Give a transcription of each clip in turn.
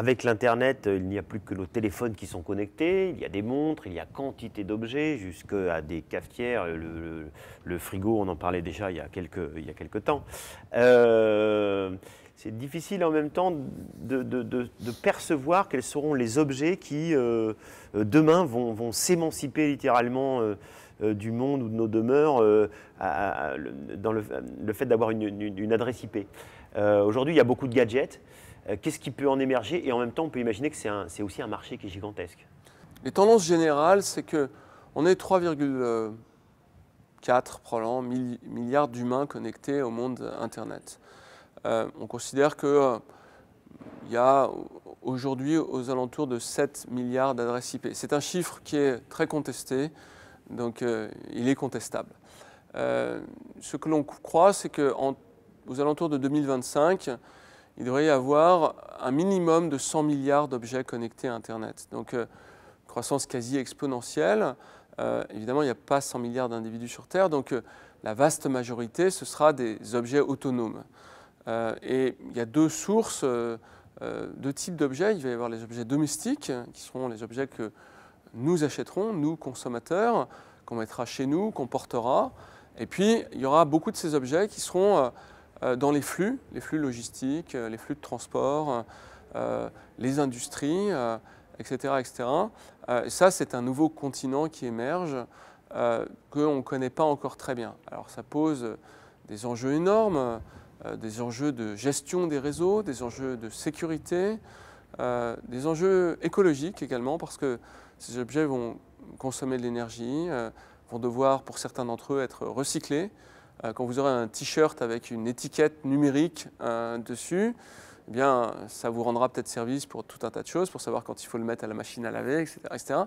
Avec l'Internet, euh, il n'y a plus que nos téléphones qui sont connectés, il y a des montres, il y a quantité d'objets, jusqu'à des cafetières, le, frigo, on en parlait déjà il y a quelques, il quelques temps. Euh, c'est difficile en même temps de, percevoir quels seront les objets qui, euh, demain, vont, s'émanciper littéralement du monde ou de nos demeures dans le, fait d'avoir une, une, adresse IP. Aujourd'hui, il y a beaucoup de gadgets. Euh, qu'est-ce qui peut en émerger Et en même temps, on peut imaginer que c'est aussi un marché qui est gigantesque. Les tendances générales, c'est qu'on est 3,4 milliards d'humains connectés au monde Internet. Euh, on considère qu'il euh, y a aujourd'hui aux alentours de 7 milliards d'adresses IP. C'est un chiffre qui est très contesté, donc il est contestable. ce que l'on croit, c'est qu'aux alentours de 2025, il devrait y avoir un minimum de 100 milliards d'objets connectés à Internet. Donc, euh, croissance quasi exponentielle. Euh, évidemment, il n'y a pas 100 milliards d'individus sur Terre, donc euh, la vaste majorité, ce sera des objets autonomes. et il y a deux sources, deux types d'objets. Il va y avoir les objets domestiques, qui seront les objets que nous achèterons, nous consommateurs, qu'on mettra chez nous, qu'on portera. Et puis, il y aura beaucoup de ces objets qui seront euh, dans les flux, les flux logistiques, euh, les flux de transport, euh, les industries, etc. etc. Et ça, c'est un nouveau continent qui émerge qu'on ne connaît pas encore très bien. Alors ça pose des enjeux énormes, des enjeux de gestion des réseaux, des enjeux de sécurité, des enjeux écologiques également, parce que ces objets vont consommer de l'énergie, vont devoir, pour certains d'entre eux, être recyclés. Euh, quand vous aurez un t-shirt avec une étiquette numérique euh, dessus, eh bien, ça vous rendra peut-être service pour tout un tas de choses, pour savoir quand il faut le mettre à la machine à laver, etc.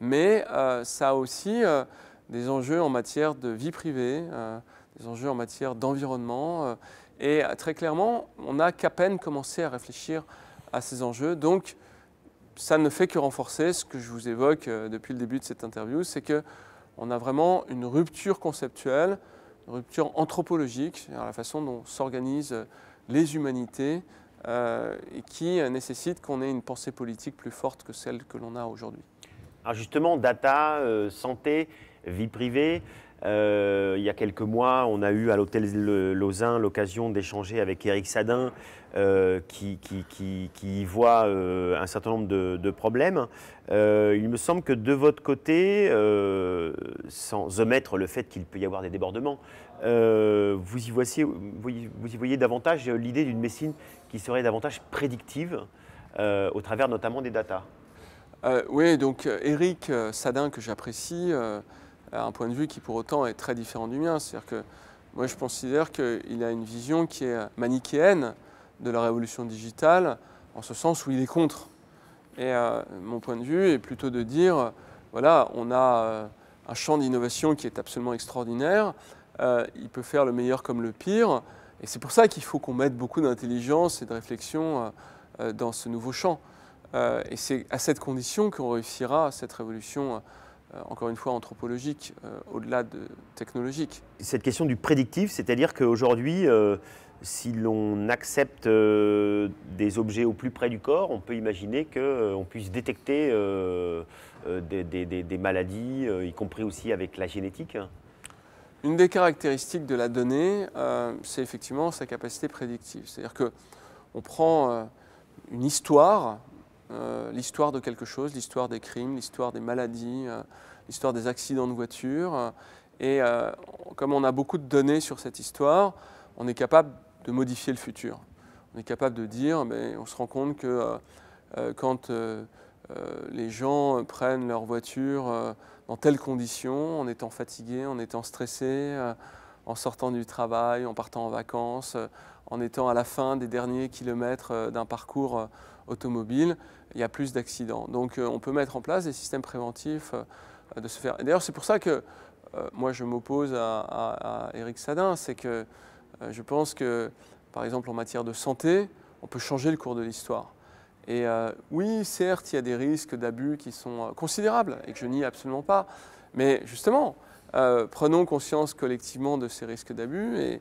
Mais euh, ça a aussi des enjeux en matière de vie privée, des enjeux en matière d'environnement. et très clairement, on n'a qu'à peine commencé à réfléchir à ces enjeux. Donc, ça ne fait que renforcer ce que je vous évoque depuis le début de cette interview, c'est qu'on a vraiment une rupture conceptuelle rupture anthropologique, c'est-à-dire la façon dont s'organisent les humanités, euh, et qui nécessite qu'on ait une pensée politique plus forte que celle que l'on a aujourd'hui. Alors ah, justement, data, euh, santé, vie privée, euh, il y a quelques mois, on a eu à l'hôtel Lausanne l'occasion d'échanger avec Eric Sadin, euh, qui, qui, voit euh, un certain nombre de, problèmes. il me semble que de votre côté, sans omettre le fait qu'il peut y avoir des débordements, vous y, voyez davantage l'idée d'une médecine qui serait davantage prédictive, au travers notamment des datas. oui, donc Eric Sadin, que j'apprécie, un point de vue qui pour autant est très différent du mien. C'est-à-dire que moi je considère qu'il a une vision qui est manichéenne de la révolution digitale, en ce sens où il est contre. Et euh, mon point de vue est plutôt de dire, voilà, on a euh, un champ d'innovation qui est absolument extraordinaire, euh, il peut faire le meilleur comme le pire, et c'est pour ça qu'il faut qu'on mette beaucoup d'intelligence et de réflexion dans ce nouveau champ. et c'est à cette condition qu'on réussira cette révolution. Euh, encore une fois anthropologique, euh, au-delà de technologique. Cette question du prédictif, c'est-à-dire qu'aujourd'hui, euh, si l'on accepte des objets au plus près du corps, on peut imaginer qu'on puisse détecter des, des, maladies, y compris aussi avec la génétique. Une des caractéristiques de la donnée, c'est effectivement sa capacité prédictive. C'est-à-dire qu'on prend une histoire euh, l'histoire de quelque chose, l'histoire des crimes, l'histoire des maladies, euh, l'histoire des accidents de voiture. Euh, et comme on a beaucoup de données sur cette histoire, on est capable de modifier le futur. On est capable de dire, mais on se rend compte que quand les gens prennent leur voiture dans telles conditions, en étant fatigués, en étant stressés, en sortant du travail, en partant en vacances, euh, en étant à la fin des derniers kilomètres euh, d'un parcours euh, automobile, il y a plus d'accidents. Donc on peut mettre en place des systèmes préventifs de se faire. D'ailleurs, c'est pour ça que moi je m'oppose à, Eric Sadin, c'est que je pense que, par exemple, en matière de santé, on peut changer le cours de l'histoire. Et oui, certes, il y a des risques d'abus qui sont considérables et que je nie absolument pas. Mais justement, euh, prenons conscience collectivement de ces risques d'abus et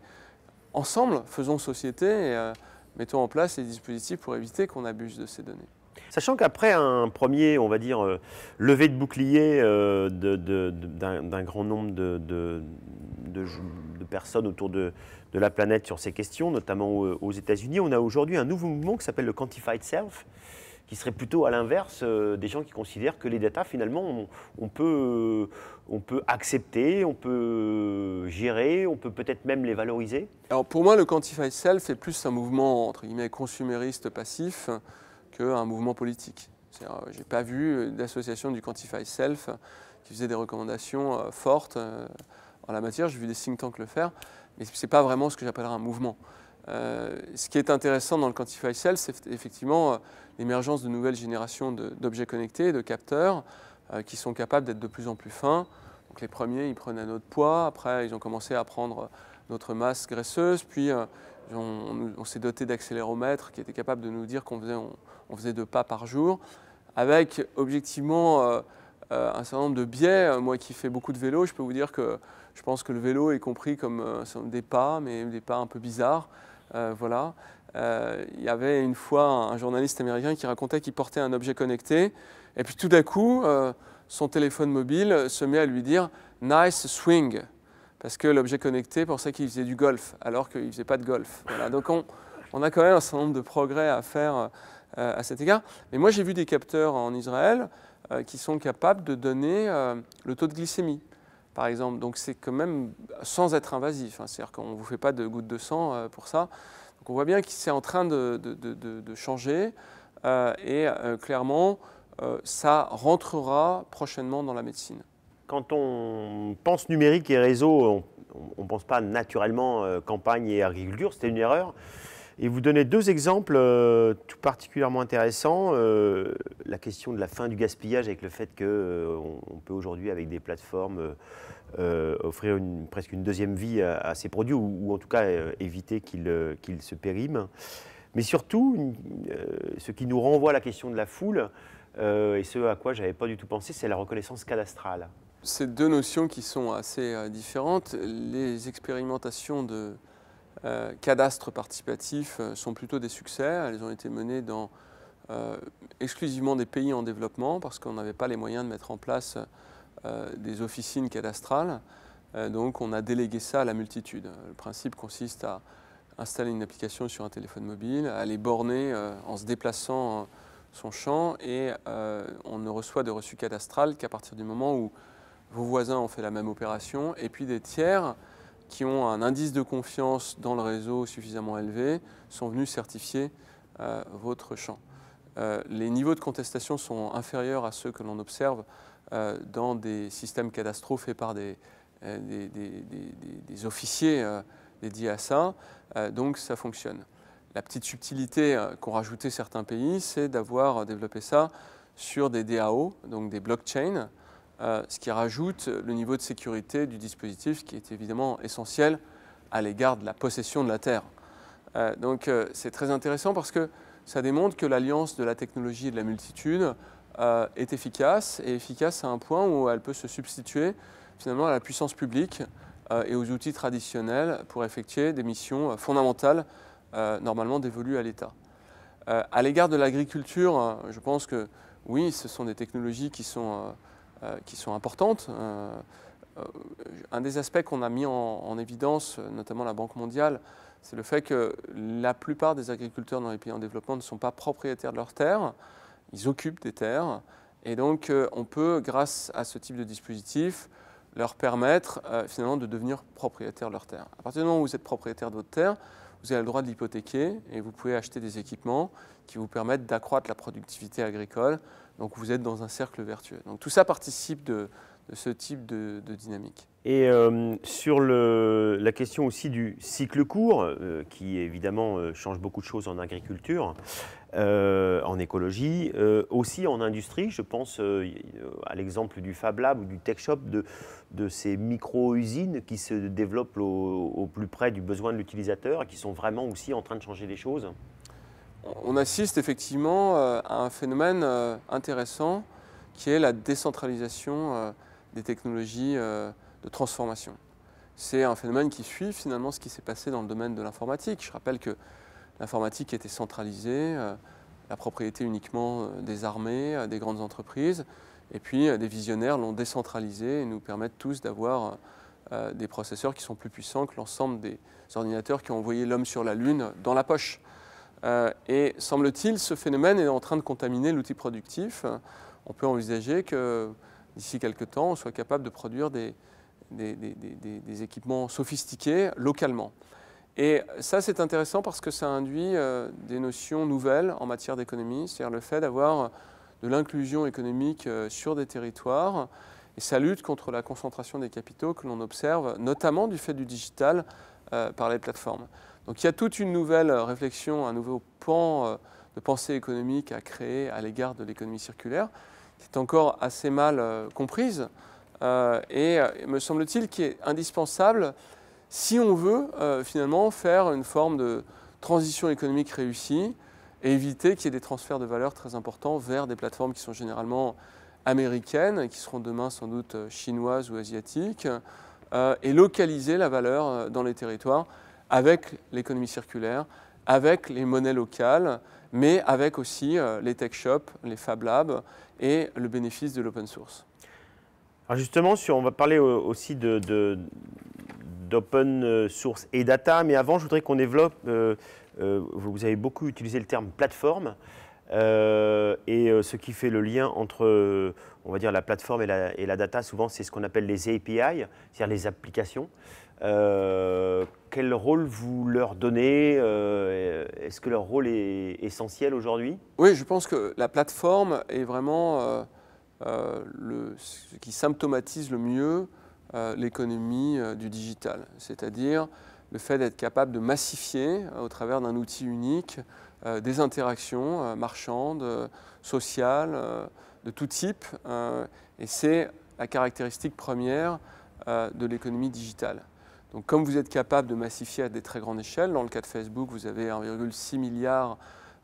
ensemble, faisons société et euh, mettons en place les dispositifs pour éviter qu'on abuse de ces données. Sachant qu'après un premier, on va dire, euh, levé de bouclier d'un grand nombre de, personnes autour de, la planète sur ces questions, notamment aux États-Unis, on a aujourd'hui un nouveau mouvement qui s'appelle le Quantified Self, qui serait plutôt à l'inverse euh, des gens qui considèrent que les data, finalement, on, peut, euh, on peut accepter, on peut euh, gérer, on peut peut-être même les valoriser Alors pour moi, le Quantify Self est plus un mouvement, entre guillemets, consumériste passif qu'un mouvement politique. Je n'ai pas vu d'association du Quantify Self qui faisait des recommandations fortes en la matière. J'ai vu des think tanks le faire, mais ce n'est pas vraiment ce que j'appellerais un mouvement. Euh, ce qui est intéressant dans le Quantify Cell, c'est effectivement euh, l'émergence de nouvelles générations d'objets connectés, de capteurs, euh, qui sont capables d'être de plus en plus fins. Donc les premiers, ils prenaient notre poids, après ils ont commencé à prendre notre masse graisseuse, puis on, s'est doté d'accéléromètres qui étaient capables de nous dire qu'on faisait, faisait deux pas par jour, avec objectivement un certain nombre de biais. Moi qui fais beaucoup de vélo, je peux vous dire que je pense que le vélo est compris comme des pas, mais des pas un peu bizarres. Euh, voilà. Euh, il y avait une fois un journaliste américain qui racontait qu'il portait un objet connecté, et puis tout d'un coup, euh, son téléphone mobile se met à lui dire Nice swing, parce que l'objet connecté pensait qu'il faisait du golf, alors qu'il ne faisait pas de golf. Donc on, a quand même un certain nombre de progrès à faire à cet égard. Mais moi j'ai vu des capteurs en Israël qui sont capables de donner le taux de glycémie par exemple. Donc c'est quand même sans être invasif, hein. c'est-à-dire qu'on ne vous fait pas de gouttes de sang euh, pour ça. Donc on voit bien que c'est en train de, changer euh, et euh, clairement ça rentrera prochainement dans la médecine. Quand on pense numérique et réseau, on ne pense pas naturellement campagne et agriculture, c'était une erreur. Et vous donnez deux exemples euh, tout particulièrement intéressants. Euh, la question de la fin du gaspillage avec le fait qu'on euh, peut aujourd'hui, avec des plateformes, offrir une, presque une deuxième vie à, ces produits, ou, en tout cas éviter qu'ils se périment. Mais surtout, ce qui nous renvoie à la question de la foule, et ce à quoi je n'avais pas du tout pensé, c'est la reconnaissance cadastrale. Ces deux notions qui sont assez différentes. Les expérimentations de euh, cadastres participatifs euh, sont plutôt des succès. Elles ont été menées dans euh, exclusivement des pays en développement parce qu'on n'avait pas les moyens de mettre en place des officines cadastrales. donc on a délégué ça à la multitude. Le principe consiste à installer une application sur un téléphone mobile, à les borner en se déplaçant son champ et on ne reçoit de reçus cadastrales qu'à partir du moment où vos voisins ont fait la même opération et puis des tiers qui ont un indice de confiance dans le réseau suffisamment élevé sont venus certifier euh, votre champ. Euh, les niveaux de contestation sont inférieurs à ceux que l'on observe euh, dans des systèmes cadastraux faits par des, des, des, des officiers dédiés à ça, donc ça fonctionne. La petite subtilité qu'ont rajouté certains pays, c'est d'avoir développé ça sur des DAO, donc des blockchains, ce qui rajoute le niveau de sécurité du dispositif qui est évidemment essentiel à l'égard de la possession de la terre. Euh, donc euh, c'est très intéressant parce que ça démontre que l'alliance de la technologie et de la multitude euh, est efficace et efficace à un point où elle peut se substituer finalement à la puissance publique et aux outils traditionnels pour effectuer des missions fondamentales normalement dévolues à l'État. à l'égard de l'agriculture, je pense que oui, ce sont des technologies qui sont euh, qui sont importantes. Euh, euh, un des aspects qu'on a mis en, évidence, notamment la Banque mondiale, c'est le fait que la plupart des agriculteurs dans les pays en développement ne sont pas propriétaires de leurs terres, ils occupent des terres, et donc on peut, grâce à ce type de dispositif, leur permettre finalement de devenir propriétaires de leurs terres. À partir du moment où vous êtes propriétaire de votre terre, vous avez le droit de l'hypothéquer et vous pouvez acheter des équipements qui vous permettent d'accroître la productivité agricole donc vous êtes dans un cercle vertueux. Donc tout ça participe de, ce type de, dynamique. Et euh, sur la question aussi du cycle court, euh, qui évidemment euh, change beaucoup de choses en agriculture, en écologie, aussi en industrie, je pense à l'exemple du Fab Lab ou du Tech Shop, de, ces micro-usines qui se développent au, plus près du besoin de l'utilisateur et qui sont vraiment aussi en train de changer les choses. On assiste effectivement euh, à un phénomène euh, intéressant qui est la décentralisation euh, des technologies de transformation. C'est un phénomène qui suit finalement ce qui s'est passé dans le domaine de l'informatique. Je rappelle que l'informatique était centralisée, la propriété uniquement des armées, des grandes entreprises, et puis des visionnaires l'ont décentralisée et nous permettent tous d'avoir des processeurs qui sont plus puissants que l'ensemble des ordinateurs qui ont envoyé l'homme sur la Lune dans la poche. Euh, et semble-t-il, ce phénomène est en train de contaminer l'outil productif. On peut envisager que d'ici quelques temps, on soit capable de produire des, équipements sophistiqués localement. Et ça, c'est intéressant parce que ça induit euh, des notions nouvelles en matière d'économie, c'est-à-dire le fait d'avoir de l'inclusion économique euh, sur des territoires. Et ça lutte contre la concentration des capitaux que l'on observe, notamment du fait du digital par les plateformes. Donc il y a toute une nouvelle euh, réflexion, un nouveau pan euh, de pensée économique à créer à l'égard de l'économie circulaire, qui est encore assez mal euh, comprise et, me semble-t-il, qui est indispensable si on veut finalement faire une forme de transition économique réussie et éviter qu'il y ait des transferts de valeur très importants vers des plateformes qui sont généralement américaines, et qui seront demain sans doute chinoises ou asiatiques, et localiser la valeur dans les territoires avec l'économie circulaire, avec les monnaies locales, mais avec aussi euh, les tech shops, les fab labs et le bénéfice de l'open source. Alors justement, on va parler aussi d'open de, d'open euh, source et data, mais avant, je voudrais qu'on développe, euh, vous avez beaucoup utilisé le terme plateforme, et ce qui fait le lien entre, on va dire, la plateforme et et la data, souvent, c'est ce qu'on appelle les API, c'est-à-dire les applications. Euh, quel rôle vous leur donnez euh, Est-ce que leur rôle est essentiel aujourd'hui Oui, je pense que la plateforme est vraiment euh, ce qui symptomatise le mieux l'économie du digital, c'est-à-dire le fait d'être capable de massifier au travers d'un outil unique des interactions marchandes, sociales, de tout type. et c'est la caractéristique première de l'économie digitale. Donc comme vous êtes capable de massifier à des très grandes échelles, dans le cas de Facebook, vous avez 1,6 milliard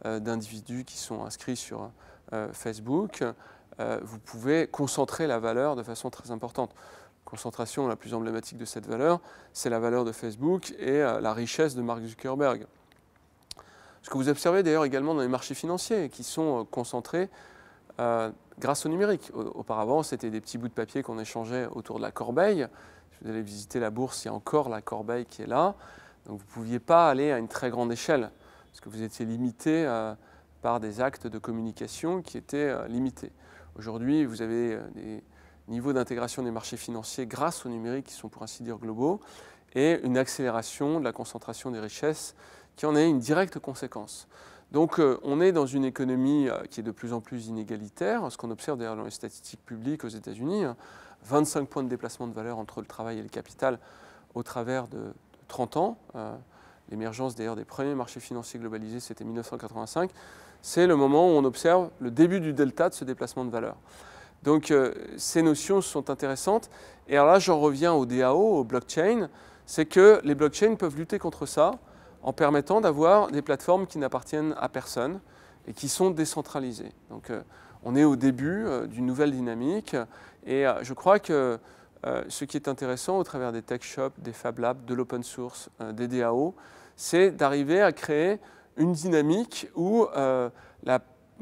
euh, d'individus qui sont inscrits sur euh, Facebook, euh, vous pouvez concentrer la valeur de façon très importante. La concentration la plus emblématique de cette valeur, c'est la valeur de Facebook et la richesse de Mark Zuckerberg. Ce que vous observez d'ailleurs également dans les marchés financiers qui sont concentrés grâce au numérique. Auparavant, c'était des petits bouts de papier qu'on échangeait autour de la corbeille vous allez visiter la bourse, il y a encore la corbeille qui est là. Donc vous ne pouviez pas aller à une très grande échelle, parce que vous étiez limité euh, par des actes de communication qui étaient euh, limités. Aujourd'hui, vous avez euh, des niveaux d'intégration des marchés financiers grâce au numérique qui sont pour ainsi dire globaux, et une accélération de la concentration des richesses qui en est une directe conséquence. Donc euh, on est dans une économie euh, qui est de plus en plus inégalitaire, ce qu'on observe d'ailleurs dans les statistiques publiques aux États-Unis, 25 hein, points de déplacement de valeur entre le travail et le capital au travers de 30 ans. Euh, l'émergence d'ailleurs des premiers marchés financiers globalisés, c'était 1985. C'est le moment où on observe le début du delta de ce déplacement de valeur. Donc ces notions sont intéressantes. Et alors là, j'en reviens au DAO, au blockchain. C'est que les blockchains peuvent lutter contre ça en permettant d'avoir des plateformes qui n'appartiennent à personne et qui sont décentralisées. Donc euh, on est au début euh, d'une nouvelle dynamique et euh, je crois que ce qui est intéressant au travers des tech shops, des fab labs, de l'open source, des DAO, c'est d'arriver à créer une dynamique où la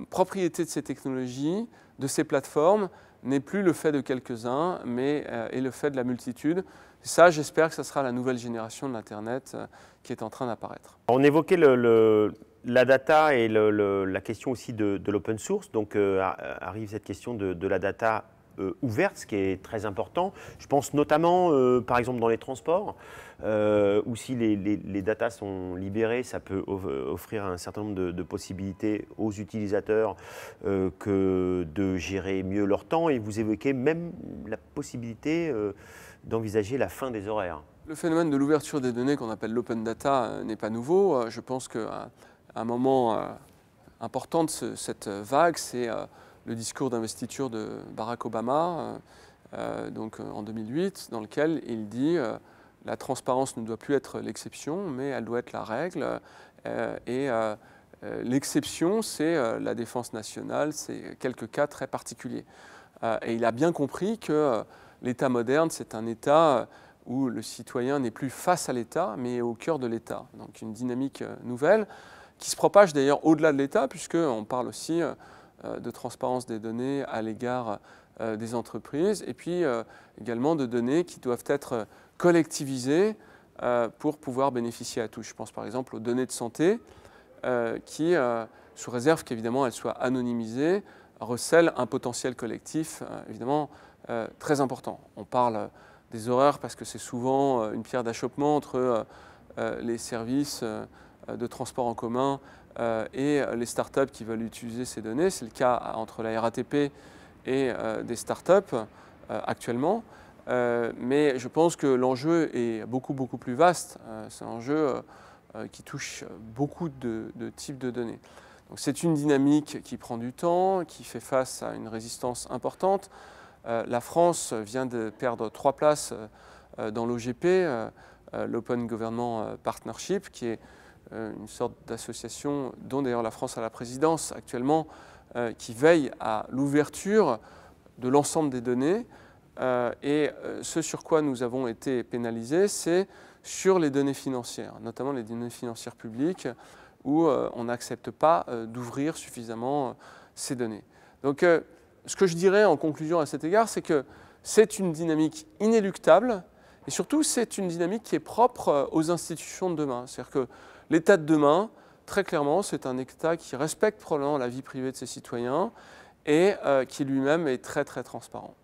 propriété de ces technologies, de ces plateformes, n'est plus le fait de quelques-uns, mais est le fait de la multitude. Et ça, j'espère que ce sera la nouvelle génération de l'Internet euh, qui est en train d'apparaître. On évoquait le, la data et la question aussi de, l'open source. Donc euh, euh, arrive cette question de, la data ouverte, ce qui est très important. Je pense notamment, par exemple, dans les transports, euh, où si les, datas sont libérées, ça peut offrir un certain nombre de, de possibilités aux utilisateurs que de gérer mieux leur temps. Et vous évoquez même la possibilité d'envisager la fin des horaires. Le phénomène de l'ouverture des données qu'on appelle l'open data euh, n'est pas nouveau. Euh, je pense qu'un un moment euh, important de cette vague, c'est le discours d'investiture de Barack Obama donc, en 2008, dans lequel il dit la transparence ne doit plus être l'exception, mais elle doit être la règle. et l'exception, c'est la défense nationale, c'est quelques cas très particuliers. et il a bien compris que L'État moderne, c'est un État euh, où le citoyen n'est plus face à l'État, mais au cœur de l'État. Donc une dynamique euh, nouvelle qui se propage d'ailleurs au-delà de l'État, puisqu'on parle aussi euh, de transparence des données à l'égard des entreprises, et puis également de données qui doivent être collectivisées pour pouvoir bénéficier à tous. Je pense par exemple aux données de santé, qui, sous réserve qu'évidemment elles soient anonymisées, recèlent un potentiel collectif, évidemment, euh, très important. On parle euh, des horreurs parce que c'est souvent euh, une pierre d'achoppement entre les services de transport en commun et les startups qui veulent utiliser ces données. C'est le cas entre la RATP et des startups actuellement. mais je pense que l'enjeu est beaucoup, beaucoup plus vaste. c'est un enjeu qui touche beaucoup de, de types de données. Donc c'est une dynamique qui prend du temps, qui fait face à une résistance importante. Euh, la France vient de perdre trois places euh, euh, dans l'OGP, l'Open Government Partnership, qui est une sorte d'association dont d'ailleurs la France a la présidence actuellement, qui veille à l'ouverture de l'ensemble des données. et ce sur quoi nous avons été pénalisés, c'est sur les données financières, notamment les données financières publiques, où on n'accepte pas d'ouvrir suffisamment ces données. Donc ce que je dirais en conclusion à cet égard, c'est que c'est une dynamique inéluctable et surtout c'est une dynamique qui est propre euh, aux institutions de demain. C'est-à-dire que l'État de demain, très clairement, c'est un État qui respecte probablement la vie privée de ses citoyens et euh, qui lui-même est très très transparent.